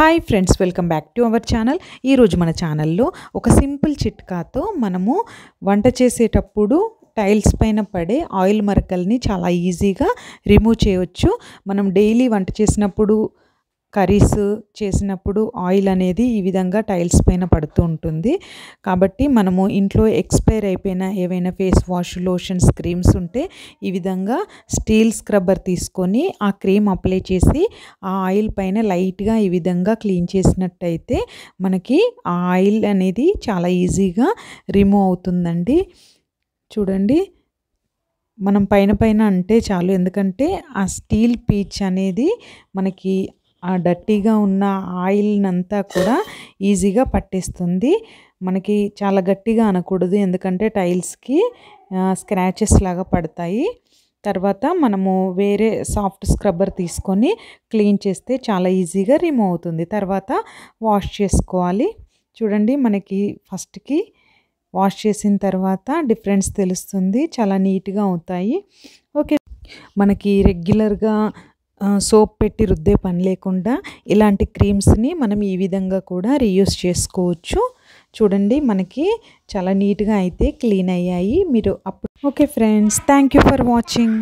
hi friends welcome back to our channel ఈరోజు మన ఛానల్లో ఒక సింపుల్ చిట్కాతో మనము వంట చేసేటప్పుడు టైల్స్ పైన పడే ఆయిల్ మరకల్ని చాలా ఈజీగా రిమూవ్ చేయవచ్చు మనం డైలీ వంట చేసినప్పుడు కర్రీస్ చేసినప్పుడు ఆయిల్ అనేది ఈ విధంగా టైల్స్ పైన పడుతూ ఉంటుంది కాబట్టి మనము ఇంట్లో ఎక్స్పైర్ అయిపోయిన ఏవైనా ఫేస్ వాష్ లోషన్స్ క్రీమ్స్ ఉంటే ఈ విధంగా స్టీల్ స్క్రబ్బర్ తీసుకొని ఆ క్రీమ్ అప్లై చేసి ఆ ఆయిల్ పైన లైట్గా ఈ విధంగా క్లీన్ చేసినట్టయితే మనకి ఆ ఆయిల్ అనేది చాలా ఈజీగా రిమూవ్ అవుతుందండి చూడండి మనం పైన పైన అంటే చాలు ఎందుకంటే ఆ స్టీల్ పీచ్ అనేది మనకి ఆ డర్టీగా ఉన్న ఆయిల్నంతా కూడా ఈజీగా పట్టేస్తుంది మనకి చాలా గట్టిగా అనకూడదు ఎందుకంటే టైల్స్కి స్క్రాచెస్ లాగా పడతాయి తర్వాత మనము వేరే సాఫ్ట్ స్క్రబ్బర్ తీసుకొని క్లీన్ చేస్తే చాలా ఈజీగా రిమూవ్ అవుతుంది తర్వాత వాష్ చేసుకోవాలి చూడండి మనకి ఫస్ట్కి వాష్ చేసిన తర్వాత డిఫరెన్స్ తెలుస్తుంది చాలా నీట్గా అవుతాయి ఓకే మనకి రెగ్యులర్గా సోప్ పెట్టి రుద్దే పని లేకుండా ఇలాంటి క్రీమ్స్ని మనం ఈ విధంగా కూడా రీయూస్ చేసుకోవచ్చు చూడండి మనకి చాలా నీట్గా అయితే క్లీన్ అయ్యాయి మీరు అప్పుడు okay friends thank you for watching